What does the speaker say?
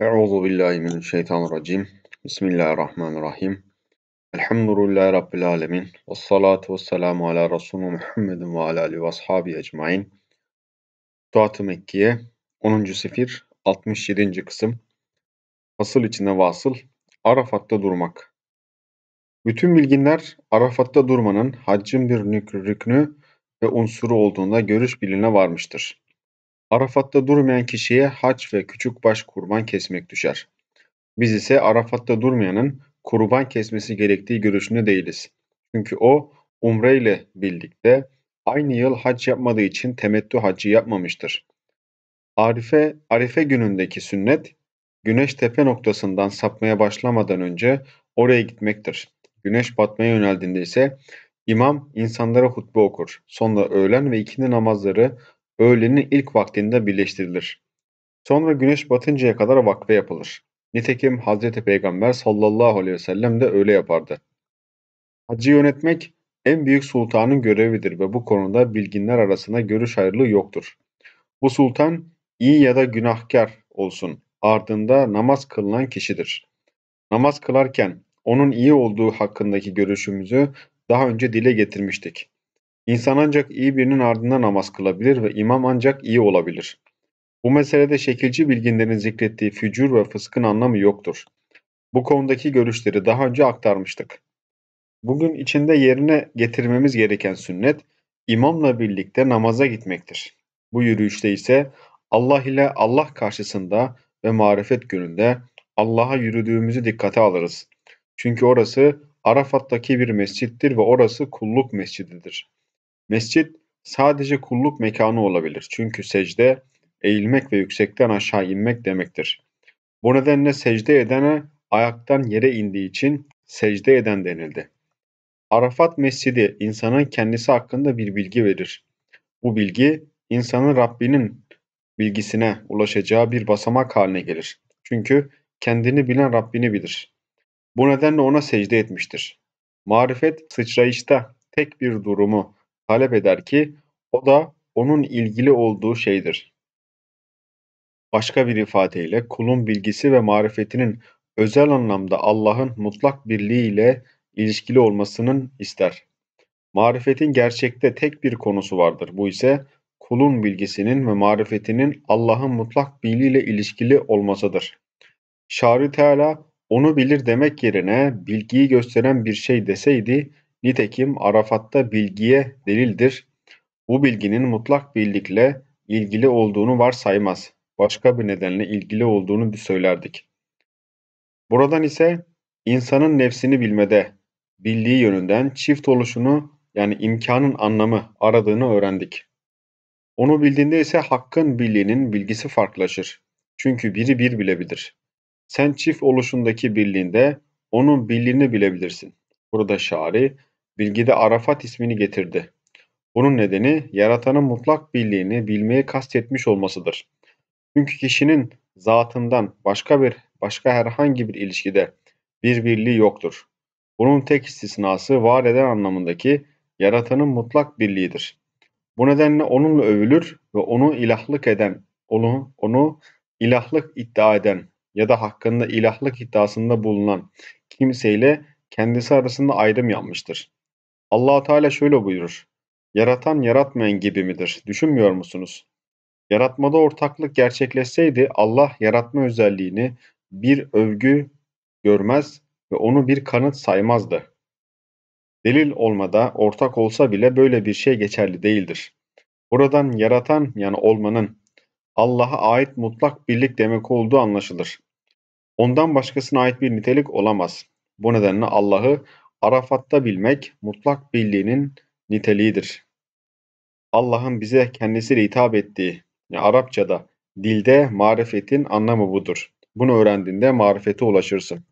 Euzu billahi mineşşeytanirracim. Bismillahirrahmanirrahim. Elhamdülillahi rabbil alamin. Ves salatu vesselamu ala resulü Muhammedin ve ala alihi ve ashabi ecmaîn. Duat-ı Mekkiye 10. sefir 67. kısım. Hasıl içinde vasıl Arafat'ta durmak. Bütün bilginler Arafat'ta durmanın haccın bir rüknü ve unsuru olduğunda görüş biline varmıştır. Arafat'ta durmayan kişiye hac ve küçük baş kurban kesmek düşer. Biz ise Arafat'ta durmayanın kurban kesmesi gerektiği görüşünde değiliz. Çünkü o umre ile birlikte aynı yıl hac yapmadığı için temettü hacı yapmamıştır. Arife, Arife günündeki sünnet, güneş tepe noktasından sapmaya başlamadan önce oraya gitmektir. Güneş batmaya yöneldiğinde ise imam insanlara hutbe okur. Sonra öğlen ve ikindi namazları öğlenin ilk vaktinde birleştirilir. Sonra güneş batıncaya kadar vakfe yapılır. Nitekim Hz. Peygamber sallallahu aleyhi ve sellem de öyle yapardı. Hacı yönetmek en büyük sultanın görevidir ve bu konuda bilginler arasında görüş ayrılığı yoktur. Bu sultan iyi ya da günahkar olsun ardında namaz kılınan kişidir. Namaz kılarken onun iyi olduğu hakkındaki görüşümüzü daha önce dile getirmiştik. İnsan ancak iyi birinin ardından namaz kılabilir ve imam ancak iyi olabilir. Bu meselede şekilci bilginlerin zikrettiği fücur ve fıskın anlamı yoktur. Bu konudaki görüşleri daha önce aktarmıştık. Bugün içinde yerine getirmemiz gereken sünnet, imamla birlikte namaza gitmektir. Bu yürüyüşte ise Allah ile Allah karşısında ve marifet gününde Allah'a yürüdüğümüzü dikkate alırız. Çünkü orası Arafat'taki bir mescittir ve orası kulluk mescididir. Mescit sadece kulluk mekanı olabilir. Çünkü secde eğilmek ve yüksekten aşağı inmek demektir. Bu nedenle secde edene ayaktan yere indiği için secde eden denildi. Arafat Mescidi insanın kendisi hakkında bir bilgi verir. Bu bilgi insanın Rabbinin bilgisine ulaşacağı bir basamak haline gelir. Çünkü kendini bilen Rabbini bilir. Bu nedenle ona secde etmiştir. Marifet sıçrayışta tek bir durumu talep eder ki o da onun ilgili olduğu şeydir. Başka bir ifadeyle kulun bilgisi ve marifetinin özel anlamda Allah'ın mutlak birliğiyle ilişkili olmasının ister. Marifetin gerçekte tek bir konusu vardır. Bu ise kulun bilgisinin ve marifetinin Allah'ın mutlak birliğiyle ilişkili olmasıdır. Şari Teala onu bilir demek yerine bilgiyi gösteren bir şey deseydi Nitekim Arafat'ta bilgiye delildir, bu bilginin mutlak birlikle ilgili olduğunu varsaymaz, başka bir nedenle ilgili olduğunu söylerdik. Buradan ise insanın nefsini bilmede, bildiği yönünden çift oluşunu yani imkanın anlamı aradığını öğrendik. Onu bildiğinde ise hakkın birliğinin bilgisi farklılaşır. Çünkü biri bir bilebilir. Sen çift oluşundaki birliğinde onun birliğini bilebilirsin. Burada şari bilgide Arafat ismini getirdi. Bunun nedeni yaratanın mutlak birliğini bilmeye kastetmiş olmasıdır. Çünkü kişinin zatından başka bir başka herhangi bir ilişkide bir birliği yoktur. Bunun tek istisnası var eden anlamındaki yaratanın mutlak birliğidir. Bu nedenle onunla övülür ve onu ilahlık eden, onu, onu ilahlık iddia eden ya da hakkında ilahlık iddiasında bulunan kimseyle kendisi arasında ayrım yapmıştır allah Teala şöyle buyurur. Yaratan yaratmayan gibi midir? Düşünmüyor musunuz? Yaratmada ortaklık gerçekleşseydi Allah yaratma özelliğini bir övgü görmez ve onu bir kanıt saymazdı. Delil olmada ortak olsa bile böyle bir şey geçerli değildir. Buradan yaratan yani olmanın Allah'a ait mutlak birlik demek olduğu anlaşılır. Ondan başkasına ait bir nitelik olamaz. Bu nedenle Allah'ı Arafat'ta bilmek mutlak birliğinin niteliğidir. Allah'ın bize kendisiyle hitap ettiği yani Arapçada dilde marifetin anlamı budur. Bunu öğrendiğinde marifete ulaşırsın.